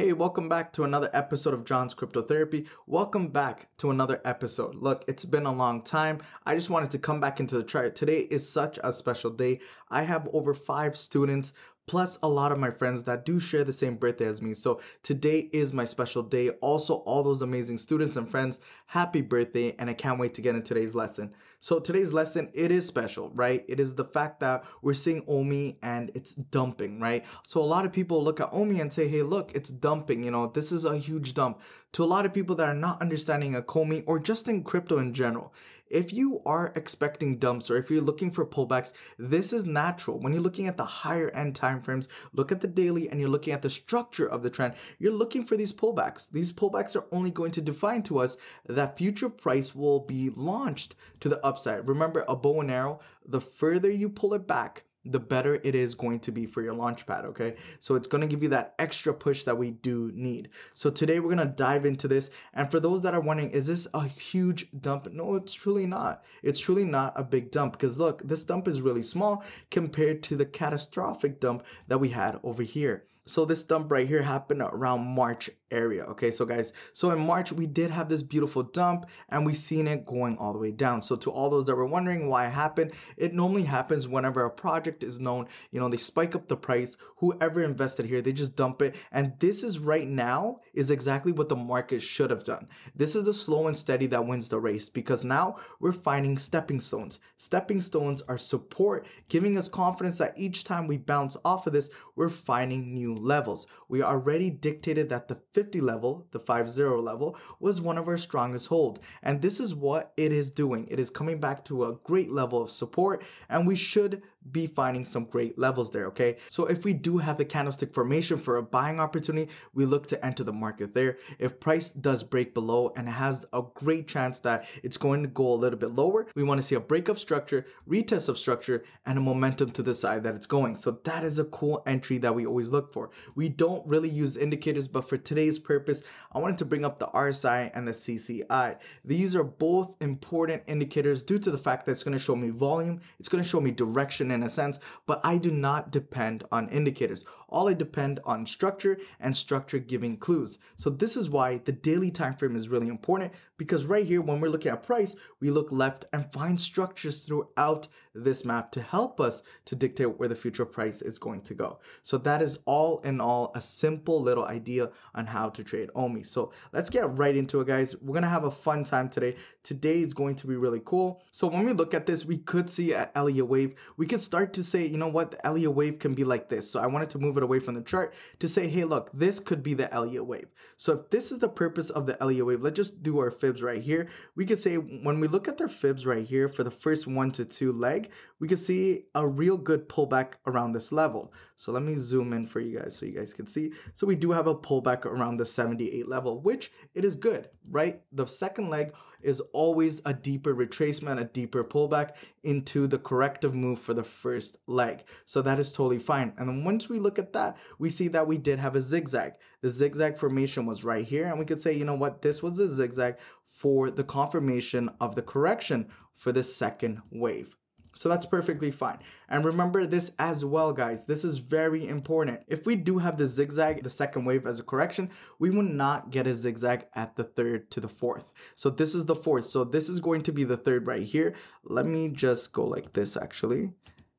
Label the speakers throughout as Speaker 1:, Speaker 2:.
Speaker 1: Hey, welcome back to another episode of John's Crypto Therapy. Welcome back to another episode. Look, it's been a long time. I just wanted to come back into the chart. Today is such a special day. I have over five students plus a lot of my friends that do share the same birthday as me. So today is my special day. Also, all those amazing students and friends, happy birthday, and I can't wait to get into today's lesson. So today's lesson, it is special, right? It is the fact that we're seeing Omi and it's dumping, right? So a lot of people look at Omi and say, hey, look, it's dumping, you know, this is a huge dump. To a lot of people that are not understanding Komi or just in crypto in general, if you are expecting dumps or if you're looking for pullbacks, this is natural. When you're looking at the higher end time frames, look at the daily and you're looking at the structure of the trend, you're looking for these pullbacks. These pullbacks are only going to define to us that future price will be launched to the upside. Remember a bow and arrow, the further you pull it back, the better it is going to be for your launch pad, okay? So it's gonna give you that extra push that we do need. So today we're gonna dive into this. And for those that are wondering, is this a huge dump? No, it's truly not. It's truly not a big dump because look, this dump is really small compared to the catastrophic dump that we had over here. So this dump right here happened around March area. Okay, so guys, so in March, we did have this beautiful dump and we seen it going all the way down. So to all those that were wondering why it happened, it normally happens whenever a project is known, you know, they spike up the price, whoever invested here, they just dump it. And this is right now is exactly what the market should have done. This is the slow and steady that wins the race because now we're finding stepping stones. Stepping stones are support, giving us confidence that each time we bounce off of this, we're finding new levels. We already dictated that the 50 level, the 5-0 level, was one of our strongest hold. And this is what it is doing. It is coming back to a great level of support and we should be finding some great levels there, okay? So if we do have the candlestick formation for a buying opportunity, we look to enter the market there. If price does break below and has a great chance that it's going to go a little bit lower, we want to see a break of structure, retest of structure, and a momentum to the side that it's going. So that is a cool entry that we always look for. We don't really use indicators, but for today's purpose, I wanted to bring up the RSI and the CCI. These are both important indicators due to the fact that it's going to show me volume, it's going to show me direction in a sense, but I do not depend on indicators all I depend on structure and structure giving clues. So this is why the daily time frame is really important because right here when we're looking at price, we look left and find structures throughout this map to help us to dictate where the future price is going to go. So that is all in all a simple little idea on how to trade OMI. So let's get right into it guys. We're gonna have a fun time today. Today is going to be really cool. So when we look at this, we could see an Elliott wave. We could start to say, you know what, the Elliott wave can be like this. So I wanted to move bit away from the chart to say, hey, look, this could be the Elliott wave. So if this is the purpose of the Elliott wave, let's just do our fibs right here. We could say when we look at their fibs right here for the first one to two leg, we could see a real good pullback around this level. So let me zoom in for you guys so you guys can see. So we do have a pullback around the 78 level, which it is good, right? The second leg is always a deeper retracement, a deeper pullback into the corrective move for the first leg. So that is totally fine. And then once we look at that, we see that we did have a zigzag. The zigzag formation was right here. And we could say, you know what, this was a zigzag for the confirmation of the correction for the second wave. So that's perfectly fine. And remember this as well, guys. This is very important. If we do have the zigzag, the second wave as a correction, we will not get a zigzag at the third to the fourth. So this is the fourth. So this is going to be the third right here. Let me just go like this actually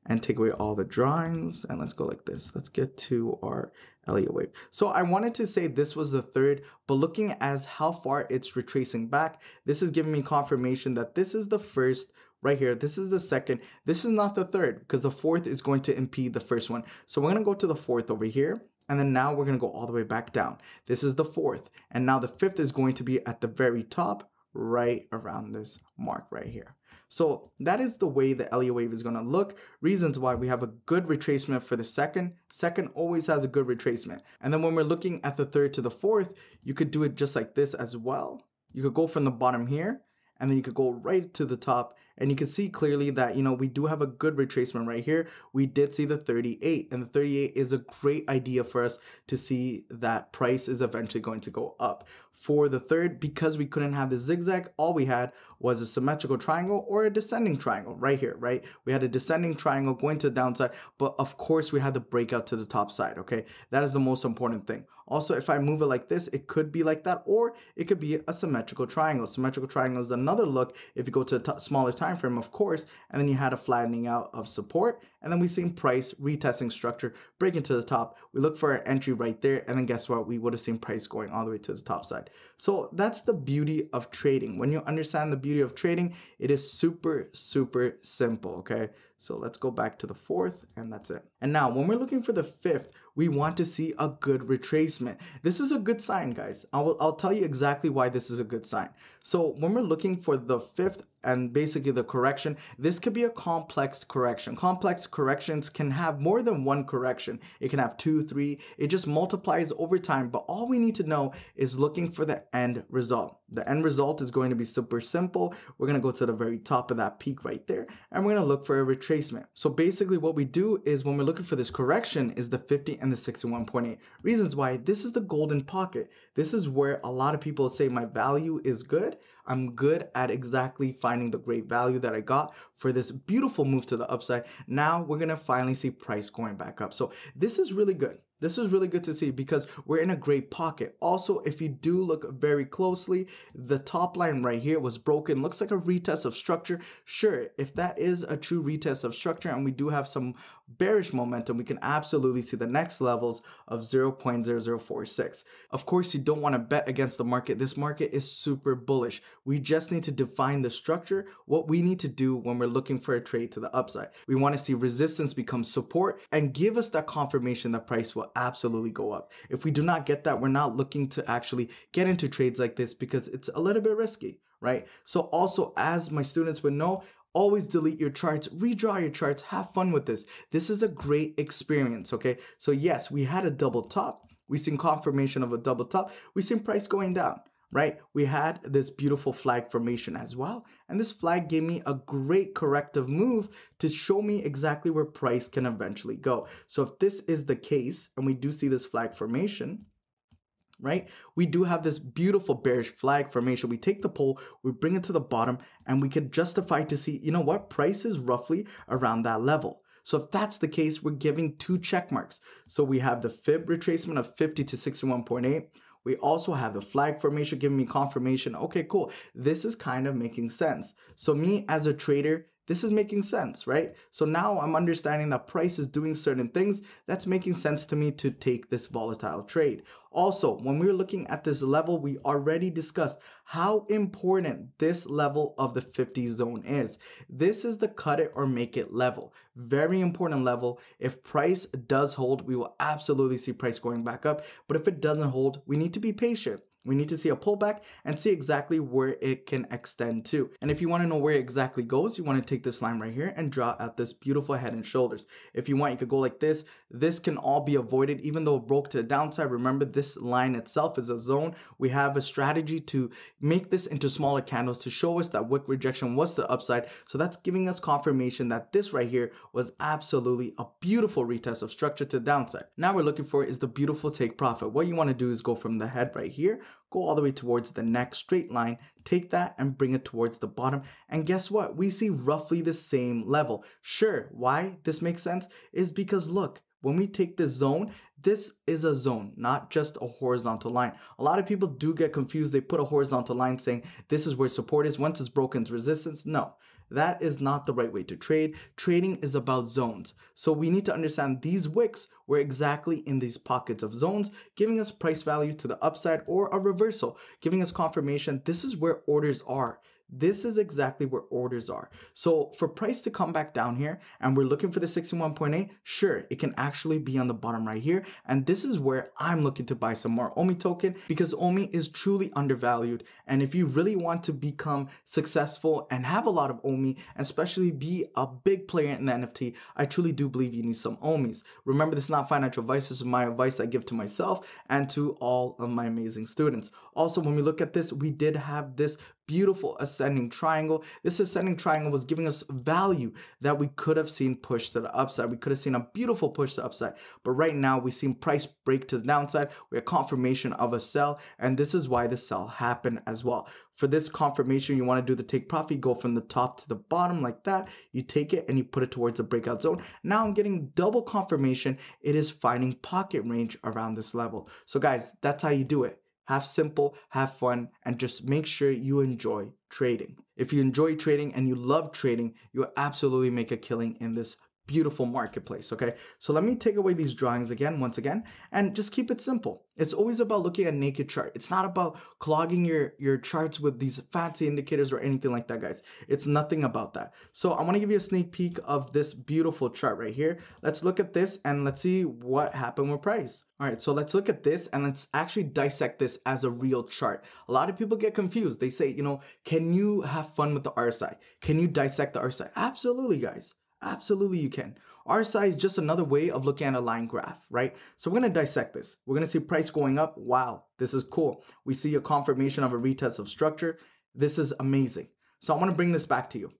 Speaker 1: and take away all the drawings and let's go like this. Let's get to our Elliott wave. So I wanted to say this was the third, but looking as how far it's retracing back, this is giving me confirmation that this is the first right here. This is the second. This is not the third because the fourth is going to impede the first one. So we're going to go to the fourth over here. And then now we're going to go all the way back down. This is the fourth. And now the fifth is going to be at the very top right around this mark right here. So that is the way the LEO wave is going to look. Reasons why we have a good retracement for the second. Second always has a good retracement. And then when we're looking at the third to the fourth, you could do it just like this as well. You could go from the bottom here, and then you could go right to the top and you can see clearly that, you know, we do have a good retracement right here. We did see the 38 and the 38 is a great idea for us to see that price is eventually going to go up. For the third, because we couldn't have the zigzag, all we had was a symmetrical triangle or a descending triangle right here, right? We had a descending triangle going to the downside, but of course we had the breakout to the top side, okay? That is the most important thing. Also, if I move it like this, it could be like that, or it could be a symmetrical triangle. Symmetrical triangle is another look if you go to the smaller time time frame, of course, and then you had a flattening out of support, and then we seen price retesting structure breaking to the top. We look for an entry right there, and then guess what? We would have seen price going all the way to the top side. So that's the beauty of trading. When you understand the beauty of trading, it is super, super simple, okay? So let's go back to the fourth, and that's it. And now when we're looking for the fifth, we want to see a good retracement. This is a good sign, guys. I will, I'll tell you exactly why this is a good sign. So when we're looking for the fifth and basically the correction, this could be a complex correction. Complex corrections can have more than one correction. It can have two, three, it just multiplies over time. But all we need to know is looking for the end result. The end result is going to be super simple. We're gonna go to the very top of that peak right there, and we're gonna look for a retracement. So basically what we do is when we're looking for this correction is the 50 and the 61.8. Reasons why this is the golden pocket. This is where a lot of people say my value is good, I'm good at exactly finding the great value that I got for this beautiful move to the upside. Now we're gonna finally see price going back up. So this is really good. This is really good to see because we're in a great pocket. Also, if you do look very closely, the top line right here was broken. Looks like a retest of structure. Sure, if that is a true retest of structure and we do have some bearish momentum, we can absolutely see the next levels of 0.0046. Of course, you don't want to bet against the market. This market is super bullish. We just need to define the structure, what we need to do when we're looking for a trade to the upside. We want to see resistance become support and give us that confirmation that price will absolutely go up. If we do not get that, we're not looking to actually get into trades like this because it's a little bit risky, right? So also, as my students would know, always delete your charts, redraw your charts, have fun with this. This is a great experience, okay? So yes, we had a double top. we seen confirmation of a double top. we seen price going down right? We had this beautiful flag formation as well. And this flag gave me a great corrective move to show me exactly where price can eventually go. So if this is the case, and we do see this flag formation, right? We do have this beautiful bearish flag formation. We take the pole, we bring it to the bottom, and we can justify to see, you know what, price is roughly around that level. So if that's the case, we're giving two check marks. So we have the fib retracement of 50 to 61.8, we also have the flag formation giving me confirmation. Okay, cool. This is kind of making sense. So me as a trader, this is making sense, right? So now I'm understanding that price is doing certain things. That's making sense to me to take this volatile trade. Also, when we were looking at this level, we already discussed how important this level of the 50 zone is. This is the cut it or make it level. Very important level. If price does hold, we will absolutely see price going back up. But if it doesn't hold, we need to be patient. We need to see a pullback and see exactly where it can extend to. And if you want to know where it exactly goes, you want to take this line right here and draw out this beautiful head and shoulders. If you want, you could go like this, this can all be avoided even though it broke to the downside. Remember this line itself is a zone. We have a strategy to make this into smaller candles to show us that wick rejection was the upside. So that's giving us confirmation that this right here was absolutely a beautiful retest of structure to the downside. Now we're looking for is the beautiful take profit. What you want to do is go from the head right here go all the way towards the next straight line, take that and bring it towards the bottom. And guess what? We see roughly the same level. Sure, why this makes sense is because look, when we take this zone, this is a zone, not just a horizontal line. A lot of people do get confused. They put a horizontal line saying this is where support is. Once it's broken, it's resistance. No, that is not the right way to trade. Trading is about zones. So we need to understand these wicks were exactly in these pockets of zones, giving us price value to the upside or a reversal, giving us confirmation this is where orders are. This is exactly where orders are. So for price to come back down here and we're looking for the 61.8, sure, it can actually be on the bottom right here. And this is where I'm looking to buy some more OMI token because OMI is truly undervalued. And if you really want to become successful and have a lot of OMI, and especially be a big player in the NFT, I truly do believe you need some OMIs. Remember, this is not financial advice. This is my advice I give to myself and to all of my amazing students. Also, when we look at this, we did have this beautiful ascending triangle. This ascending triangle was giving us value that we could have seen push to the upside. We could have seen a beautiful push to upside, but right now we see price break to the downside. We have confirmation of a sell, and this is why the sell happened as well. For this confirmation, you want to do the take profit, go from the top to the bottom like that. You take it and you put it towards the breakout zone. Now I'm getting double confirmation. It is finding pocket range around this level. So guys, that's how you do it have simple, have fun, and just make sure you enjoy trading. If you enjoy trading and you love trading, you'll absolutely make a killing in this beautiful marketplace, okay? So let me take away these drawings again, once again, and just keep it simple. It's always about looking at naked chart. It's not about clogging your, your charts with these fancy indicators or anything like that, guys. It's nothing about that. So I wanna give you a sneak peek of this beautiful chart right here. Let's look at this and let's see what happened with price. All right, so let's look at this and let's actually dissect this as a real chart. A lot of people get confused. They say, you know, can you have fun with the RSI? Can you dissect the RSI? Absolutely, guys. Absolutely you can. RSI is just another way of looking at a line graph, right? So we're gonna dissect this. We're gonna see price going up. Wow, this is cool. We see a confirmation of a retest of structure. This is amazing. So I wanna bring this back to you.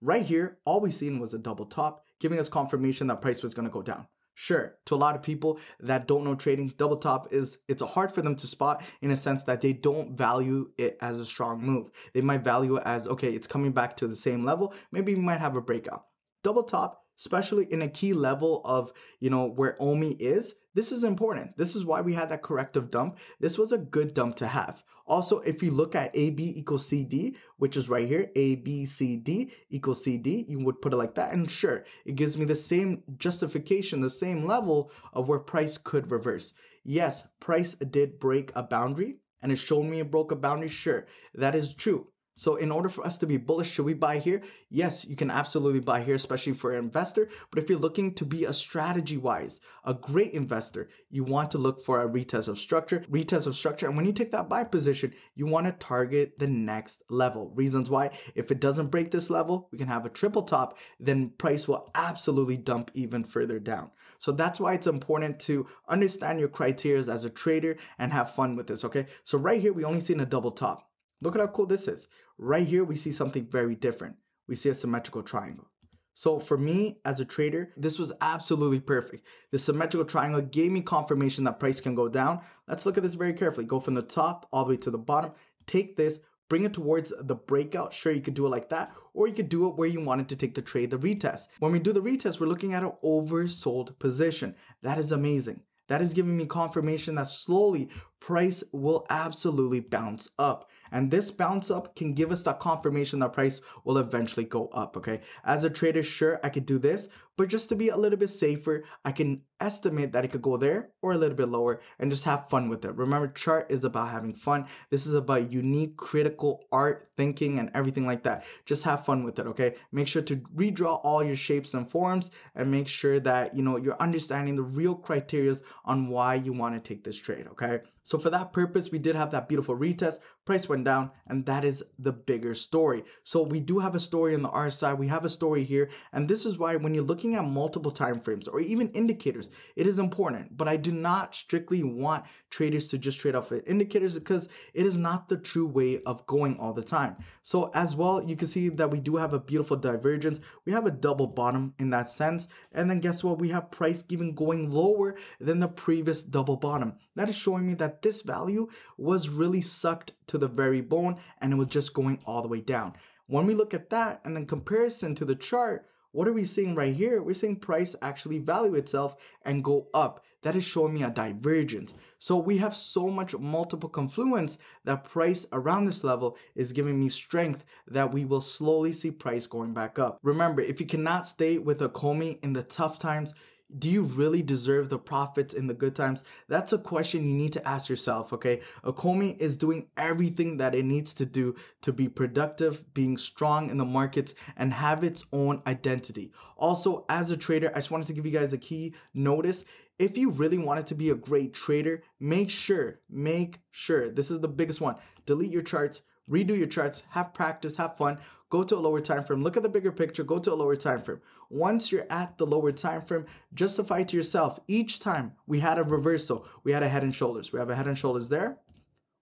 Speaker 1: Right here, all we seen was a double top, giving us confirmation that price was gonna go down. Sure, to a lot of people that don't know trading, double top is it's hard for them to spot in a sense that they don't value it as a strong move. They might value it as okay, it's coming back to the same level. Maybe we might have a breakout double top, especially in a key level of, you know, where Omi is, this is important. This is why we had that corrective dump. This was a good dump to have. Also, if you look at AB equals CD, which is right here, ABCD equals CD, you would put it like that. And sure, it gives me the same justification, the same level of where price could reverse. Yes, price did break a boundary and it showed me it broke a boundary. Sure, that is true. So in order for us to be bullish, should we buy here? Yes, you can absolutely buy here, especially for an investor. But if you're looking to be a strategy wise, a great investor, you want to look for a retest of structure, retest of structure. And when you take that buy position, you want to target the next level. Reasons why, if it doesn't break this level, we can have a triple top, then price will absolutely dump even further down. So that's why it's important to understand your criteria as a trader and have fun with this. Okay. So right here, we only seen a double top. Look at how cool this is. Right here, we see something very different. We see a symmetrical triangle. So for me as a trader, this was absolutely perfect. The symmetrical triangle gave me confirmation that price can go down. Let's look at this very carefully. Go from the top all the way to the bottom. Take this, bring it towards the breakout. Sure, you could do it like that, or you could do it where you wanted to take the trade, the retest. When we do the retest, we're looking at an oversold position. That is amazing. That is giving me confirmation that slowly price will absolutely bounce up. And this bounce up can give us that confirmation that price will eventually go up, okay? As a trader, sure, I could do this, but just to be a little bit safer, I can estimate that it could go there or a little bit lower and just have fun with it. Remember, chart is about having fun. This is about unique, critical art, thinking, and everything like that. Just have fun with it, okay? Make sure to redraw all your shapes and forms and make sure that, you know, you're understanding the real criterias on why you want to take this trade, okay? So for that purpose, we did have that beautiful retest price went down, and that is the bigger story. So we do have a story on the RSI. we have a story here, and this is why when you're looking at multiple time frames or even indicators, it is important. But I do not strictly want traders to just trade off of indicators because it is not the true way of going all the time. So as well, you can see that we do have a beautiful divergence. We have a double bottom in that sense. And then guess what? We have price even going lower than the previous double bottom. That is showing me that this value was really sucked to the very bone and it was just going all the way down. When we look at that and then comparison to the chart, what are we seeing right here? We're seeing price actually value itself and go up. That is showing me a divergence. So we have so much multiple confluence that price around this level is giving me strength that we will slowly see price going back up. Remember, if you cannot stay with a Comey in the tough times, do you really deserve the profits in the good times? That's a question you need to ask yourself, okay? Okomi is doing everything that it needs to do to be productive, being strong in the markets, and have its own identity. Also, as a trader, I just wanted to give you guys a key notice. If you really wanted to be a great trader, make sure, make sure, this is the biggest one, delete your charts, redo your charts, have practice, have fun, go to a lower time frame, look at the bigger picture, go to a lower time frame once you're at the lower time frame, justify to yourself each time we had a reversal, we had a head and shoulders. We have a head and shoulders there.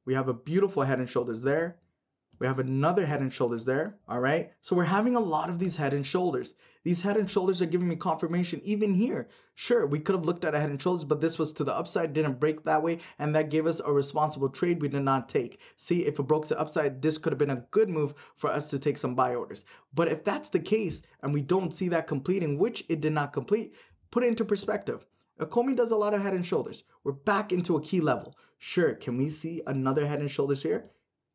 Speaker 1: We have a beautiful head and shoulders there. We have another head and shoulders there, all right? So we're having a lot of these head and shoulders. These head and shoulders are giving me confirmation even here. Sure, we could have looked at a head and shoulders, but this was to the upside, didn't break that way, and that gave us a responsible trade we did not take. See, if it broke to upside, this could have been a good move for us to take some buy orders. But if that's the case, and we don't see that completing, which it did not complete, put it into perspective. Akomi does a lot of head and shoulders. We're back into a key level. Sure, can we see another head and shoulders here?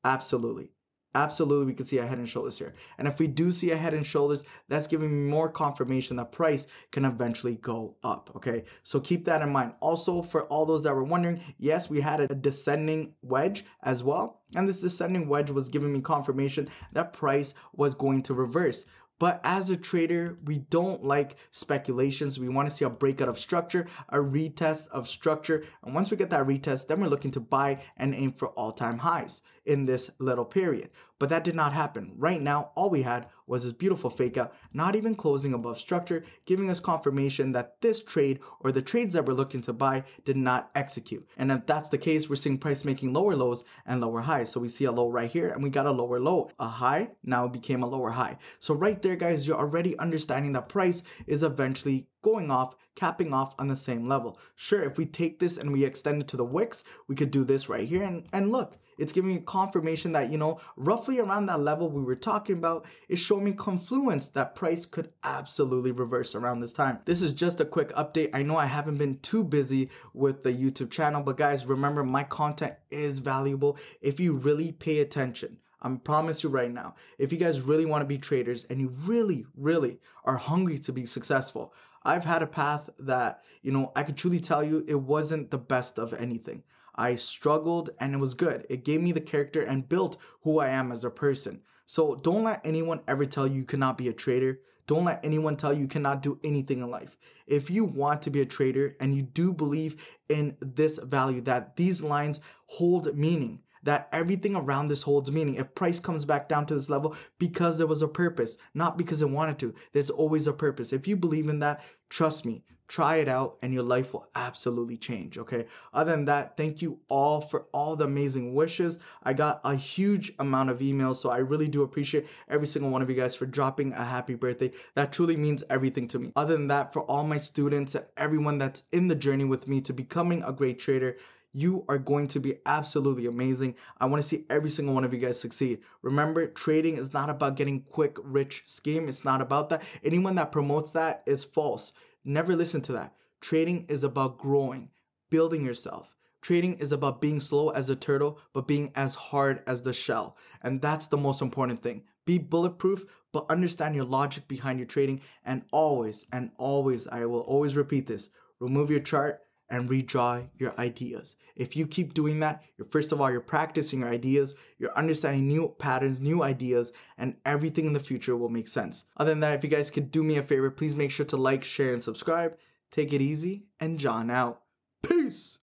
Speaker 1: Absolutely absolutely we can see a head and shoulders here. And if we do see a head and shoulders, that's giving me more confirmation that price can eventually go up, okay? So keep that in mind. Also, for all those that were wondering, yes, we had a descending wedge as well. And this descending wedge was giving me confirmation that price was going to reverse. But as a trader, we don't like speculations. We want to see a breakout of structure, a retest of structure. And once we get that retest, then we're looking to buy and aim for all time highs in this little period but that did not happen. Right now, all we had was this beautiful fake out, not even closing above structure, giving us confirmation that this trade or the trades that we're looking to buy did not execute. And if that's the case, we're seeing price making lower lows and lower highs. So we see a low right here and we got a lower low. A high now became a lower high. So right there, guys, you're already understanding that price is eventually going off, capping off on the same level. Sure, if we take this and we extend it to the wicks, we could do this right here. And, and look, it's giving you confirmation that, you know, roughly roughly around that level we were talking about is showing confluence that price could absolutely reverse around this time. This is just a quick update. I know I haven't been too busy with the YouTube channel, but guys, remember my content is valuable if you really pay attention. I promise you right now, if you guys really want to be traders and you really, really are hungry to be successful, I've had a path that, you know, I could truly tell you it wasn't the best of anything. I struggled and it was good. It gave me the character and built who I am as a person. So don't let anyone ever tell you you cannot be a trader. Don't let anyone tell you you cannot do anything in life. If you want to be a trader and you do believe in this value, that these lines hold meaning, that everything around this holds meaning. If price comes back down to this level because there was a purpose, not because it wanted to, there's always a purpose. If you believe in that, trust me, try it out and your life will absolutely change okay other than that thank you all for all the amazing wishes i got a huge amount of emails so i really do appreciate every single one of you guys for dropping a happy birthday that truly means everything to me other than that for all my students and everyone that's in the journey with me to becoming a great trader you are going to be absolutely amazing. I want to see every single one of you guys succeed. Remember, trading is not about getting quick, rich scheme. It's not about that. Anyone that promotes that is false. Never listen to that. Trading is about growing, building yourself. Trading is about being slow as a turtle, but being as hard as the shell. And that's the most important thing. Be bulletproof, but understand your logic behind your trading. And always, and always, I will always repeat this remove your chart, and redraw your ideas. If you keep doing that, you're first of all, you're practicing your ideas, you're understanding new patterns, new ideas, and everything in the future will make sense. Other than that, if you guys could do me a favor, please make sure to like, share, and subscribe. Take it easy, and John out. Peace!